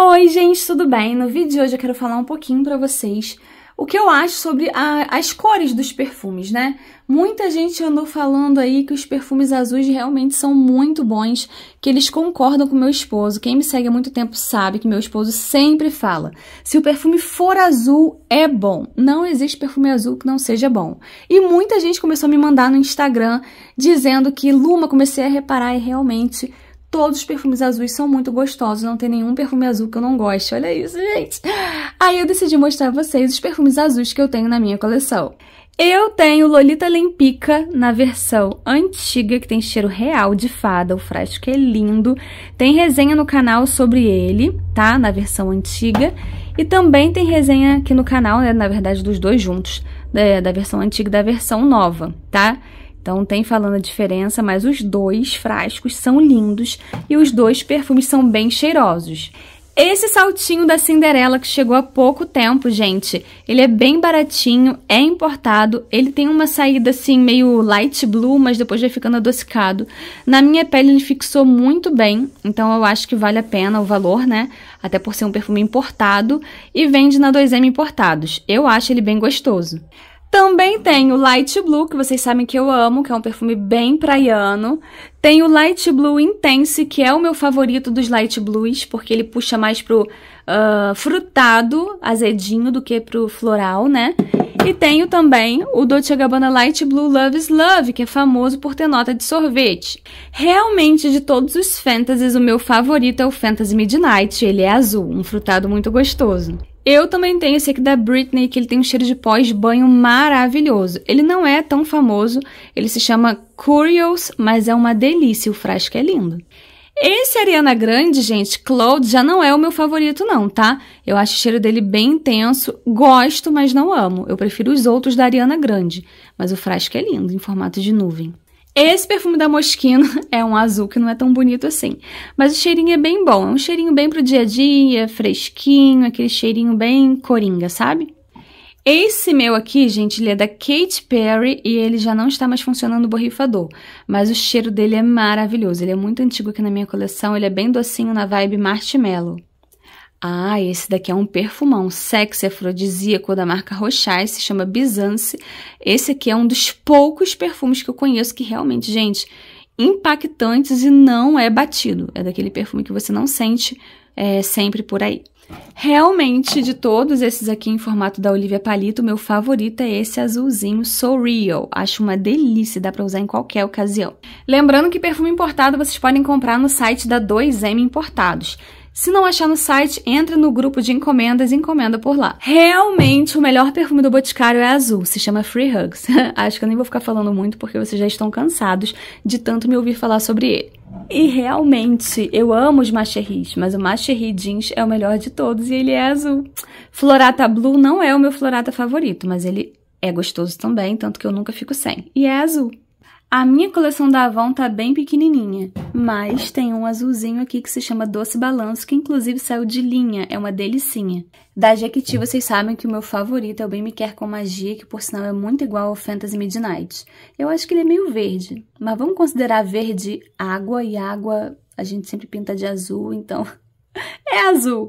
Oi, gente, tudo bem? No vídeo de hoje eu quero falar um pouquinho para vocês o que eu acho sobre a, as cores dos perfumes, né? Muita gente andou falando aí que os perfumes azuis realmente são muito bons, que eles concordam com meu esposo. Quem me segue há muito tempo sabe que meu esposo sempre fala: se o perfume for azul, é bom. Não existe perfume azul que não seja bom. E muita gente começou a me mandar no Instagram dizendo que Luma, comecei a reparar e realmente Todos os perfumes azuis são muito gostosos, não tem nenhum perfume azul que eu não goste. Olha isso, gente! Aí eu decidi mostrar a vocês os perfumes azuis que eu tenho na minha coleção. Eu tenho Lolita Limpica na versão antiga, que tem cheiro real de fada, o frasco é lindo. Tem resenha no canal sobre ele, tá? Na versão antiga. E também tem resenha aqui no canal, né? Na verdade, dos dois juntos, da, da versão antiga e da versão nova, tá? Então tem falando a diferença, mas os dois frascos são lindos e os dois perfumes são bem cheirosos. Esse saltinho da Cinderela que chegou há pouco tempo, gente, ele é bem baratinho, é importado, ele tem uma saída assim meio light blue, mas depois vai ficando adocicado. Na minha pele ele fixou muito bem, então eu acho que vale a pena o valor, né? Até por ser um perfume importado e vende na 2M Importados. Eu acho ele bem gostoso. Também tem o Light Blue, que vocês sabem que eu amo, que é um perfume bem praiano. Tem o Light Blue Intense, que é o meu favorito dos Light Blues, porque ele puxa mais pro uh, frutado, azedinho, do que pro floral, né? E tenho também o Dolce Gabbana Light Blue Love's Love, que é famoso por ter nota de sorvete. Realmente, de todos os fantasies, o meu favorito é o Fantasy Midnight. Ele é azul, um frutado muito gostoso. Eu também tenho esse aqui da Britney, que ele tem um cheiro de pós-banho maravilhoso. Ele não é tão famoso, ele se chama Curious, mas é uma delícia, o frasco é lindo. Esse Ariana Grande, gente, Cloud, já não é o meu favorito não, tá? Eu acho o cheiro dele bem intenso, gosto, mas não amo. Eu prefiro os outros da Ariana Grande, mas o frasco é lindo, em formato de nuvem. Esse perfume da Moschino é um azul que não é tão bonito assim, mas o cheirinho é bem bom, é um cheirinho bem pro dia a dia, fresquinho, aquele cheirinho bem coringa, sabe? Esse meu aqui, gente, ele é da Kate Perry e ele já não está mais funcionando o borrifador, mas o cheiro dele é maravilhoso, ele é muito antigo aqui na minha coleção, ele é bem docinho na vibe marshmallow. Ah, esse daqui é um perfumão sexy afrodisíaco da marca Rochais, se chama Bizance. Esse aqui é um dos poucos perfumes que eu conheço que realmente, gente, impactantes e não é batido. É daquele perfume que você não sente é, sempre por aí. Realmente, de todos esses aqui em formato da Olivia Palito, meu favorito é esse azulzinho So Real. Acho uma delícia, dá pra usar em qualquer ocasião. Lembrando que perfume importado vocês podem comprar no site da 2M Importados. Se não achar no site, entra no grupo de encomendas e encomenda por lá. Realmente, o melhor perfume do Boticário é azul, se chama Free Hugs. Acho que eu nem vou ficar falando muito porque vocês já estão cansados de tanto me ouvir falar sobre ele. E realmente, eu amo os Macherrys, mas o Macherry Jeans é o melhor de todos e ele é azul. Florata Blue não é o meu florata favorito, mas ele é gostoso também, tanto que eu nunca fico sem. E é azul. A minha coleção da Avon tá bem pequenininha, mas tem um azulzinho aqui que se chama Doce Balanço, que inclusive saiu de linha, é uma delicinha. Da Jequiti, vocês sabem que o meu favorito é o Bem Me Quer Com Magia, que por sinal é muito igual ao Fantasy Midnight. Eu acho que ele é meio verde, mas vamos considerar verde água, e água a gente sempre pinta de azul, então é azul.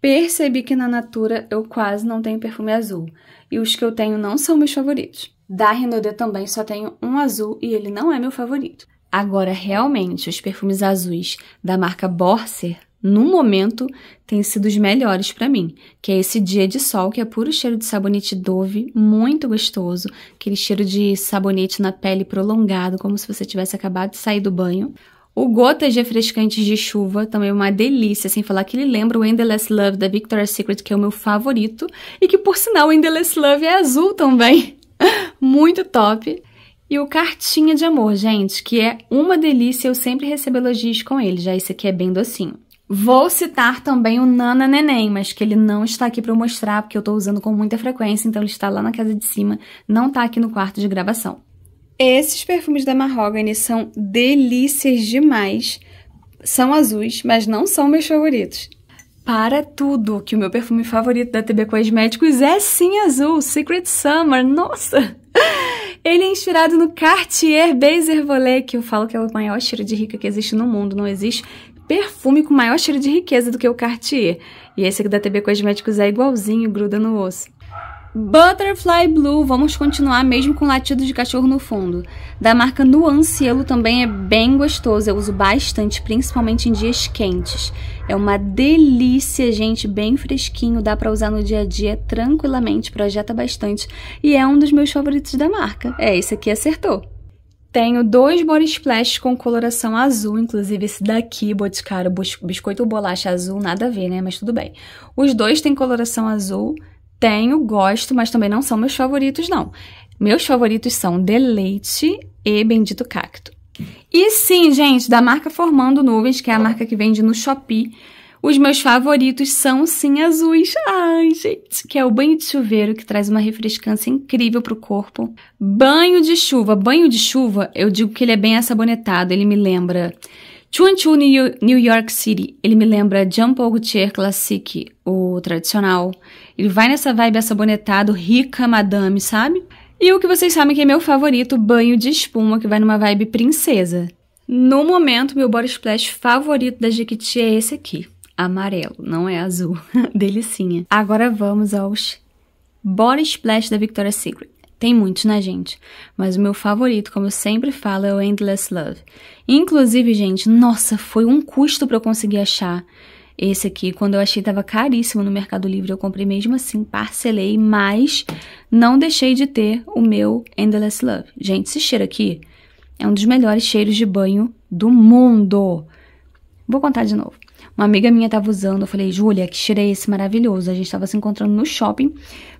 Percebi que na Natura eu quase não tenho perfume azul, e os que eu tenho não são meus favoritos. Da Renaudet também só tenho um azul e ele não é meu favorito. Agora, realmente, os perfumes azuis da marca Borser, no momento, têm sido os melhores para mim, que é esse dia de sol que é puro cheiro de sabonete Dove, muito gostoso, aquele cheiro de sabonete na pele prolongado, como se você tivesse acabado de sair do banho. O Gotas Refrescantes de Chuva, também uma delícia, sem falar que ele lembra o Endless Love da Victoria's Secret, que é o meu favorito, e que, por sinal, o Endless Love é azul também. muito top. E o Cartinha de Amor, gente, que é uma delícia, eu sempre recebo elogios com ele, já esse aqui é bem docinho. Vou citar também o Nana Neném, mas que ele não está aqui para eu mostrar, porque eu estou usando com muita frequência, então ele está lá na casa de cima, não está aqui no quarto de gravação. Esses perfumes da Mahogany são delícias demais. São azuis, mas não são meus favoritos para tudo que o meu perfume favorito da TB Cosméticos é sim azul, Secret Summer. Nossa! Ele é inspirado no Cartier Baiser Volé, que eu falo que é o maior cheiro de rica que existe no mundo. Não existe perfume com maior cheiro de riqueza do que o Cartier. E esse aqui da TB Cosméticos é igualzinho, gruda no osso. Butterfly Blue, vamos continuar mesmo com latido de cachorro no fundo. Da marca Nuancielo também é bem gostoso, eu uso bastante, principalmente em dias quentes. É uma delícia, gente, bem fresquinho, dá para usar no dia a dia tranquilamente, projeta bastante e é um dos meus favoritos da marca. É, esse aqui acertou. Tenho dois body splash com coloração azul, inclusive esse daqui, Boticário Biscoito Bolacha Azul, nada a ver, né? Mas tudo bem. Os dois têm coloração azul tenho, gosto, mas também não são meus favoritos, não. Meus favoritos são Deleite e Bendito Cacto. E sim, gente, da marca Formando Nuvens, que é a marca que vende no Shopee, os meus favoritos são sim azuis. Ai, gente, que é o banho de chuveiro que traz uma refrescância incrível pro corpo. Banho de chuva, banho de chuva, eu digo que ele é bem assabonetado, ele me lembra Chun New York City, ele me lembra Jean-Paul Gaultier o tradicional. Ele vai nessa vibe assabonetado, rica madame, sabe? E o que vocês sabem que é meu favorito, banho de espuma, que vai numa vibe princesa. No momento, meu body splash favorito da Jequiti é esse aqui. Amarelo, não é azul. Delicinha. Agora vamos aos body splash da Victoria's Secret. Tem muitos, né, gente? Mas o meu favorito, como eu sempre falo, é o Endless Love. Inclusive, gente, nossa, foi um custo para eu conseguir achar esse aqui. Quando eu achei, tava caríssimo no Mercado Livre. Eu comprei mesmo assim, parcelei, mas não deixei de ter o meu Endless Love. Gente, esse cheiro aqui é um dos melhores cheiros de banho do mundo. Vou contar de novo. Uma amiga minha tava usando, eu falei, Júlia, que cheiro é esse maravilhoso? A gente tava se encontrando no shopping,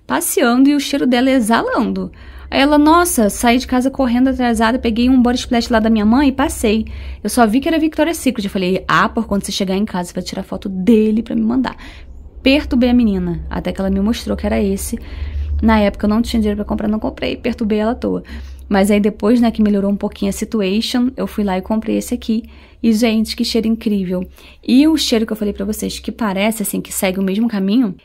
passeando e o cheiro dela exalando. Aí ela, nossa, saí de casa correndo atrasada, peguei um body splash lá da minha mãe e passei. Eu só vi que era Victoria's Secret. Eu falei, ah, por quando você chegar em casa, você vai tirar foto dele para me mandar. Perturbei a menina, até que ela me mostrou que era esse. Na época eu não tinha dinheiro para comprar, não comprei, perturbei ela à toa. Mas aí depois, né, que melhorou um pouquinho a situation, eu fui lá e comprei esse aqui. E, gente, que cheiro incrível. E o cheiro que eu falei pra vocês, que parece, assim, que segue o mesmo caminho,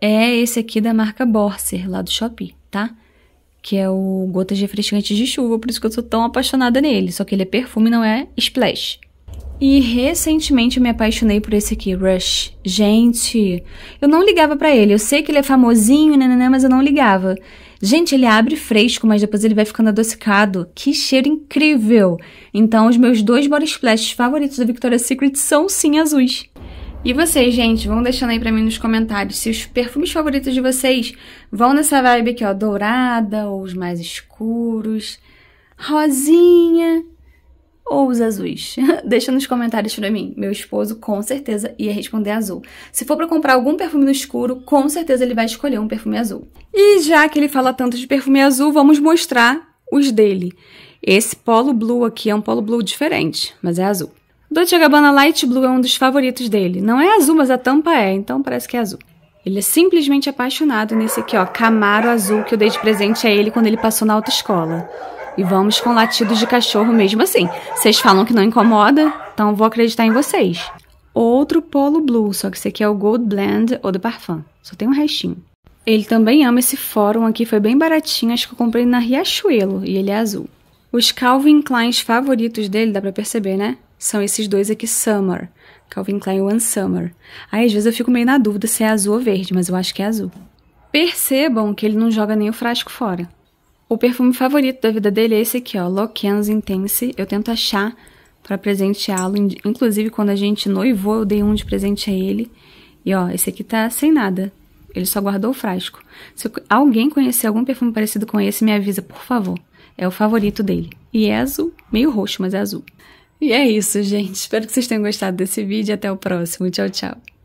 é esse aqui da marca Borser, lá do Shopee, tá? Que é o Gotas Refrescantes de Chuva, por isso que eu sou tão apaixonada nele. Só que ele é perfume, não é splash. E recentemente eu me apaixonei por esse aqui, Rush. Gente, eu não ligava para ele. Eu sei que ele é famosinho, né, né, né, mas eu não ligava. Gente, ele abre fresco, mas depois ele vai ficando adocicado. Que cheiro incrível! Então, os meus dois body splashes favoritos da Victoria's Secret são sim azuis. E vocês, gente, vão deixando aí pra mim nos comentários se os perfumes favoritos de vocês vão nessa vibe aqui, ó, dourada, ou os mais escuros, rosinha ou os azuis? Deixa nos comentários para mim. Meu esposo com certeza ia responder azul. Se for para comprar algum perfume no escuro, com certeza ele vai escolher um perfume azul. E já que ele fala tanto de perfume azul, vamos mostrar os dele. Esse polo blue aqui é um polo blue diferente, mas é azul. Dolce Gabbana Light Blue é um dos favoritos dele. Não é azul, mas a tampa é, então parece que é azul. Ele é simplesmente apaixonado nesse aqui, ó, Camaro azul que eu dei de presente a ele quando ele passou na autoescola. E vamos com latidos de cachorro mesmo assim. Vocês falam que não incomoda, então vou acreditar em vocês. Outro polo blue, só que esse aqui é o Gold Blend ou de Parfum. Só tem um restinho. Ele também ama esse fórum aqui, foi bem baratinho, acho que eu comprei na Riachuelo e ele é azul. Os Calvin Klein's favoritos dele, dá pra perceber, né? São esses dois aqui, Summer. Calvin Klein One Summer. Aí às vezes eu fico meio na dúvida se é azul ou verde, mas eu acho que é azul. Percebam que ele não joga nem o frasco fora. O perfume favorito da vida dele é esse aqui, ó, Loquen's Intense. Eu tento achar para presenteá-lo, inclusive quando a gente noivou eu dei um de presente a ele. E ó, esse aqui tá sem nada. Ele só guardou o frasco. Se alguém conhecer algum perfume parecido com esse, me avisa, por favor. É o favorito dele. E é azul, meio roxo, mas é azul. E é isso, gente. Espero que vocês tenham gostado desse vídeo e até o próximo. Tchau, tchau.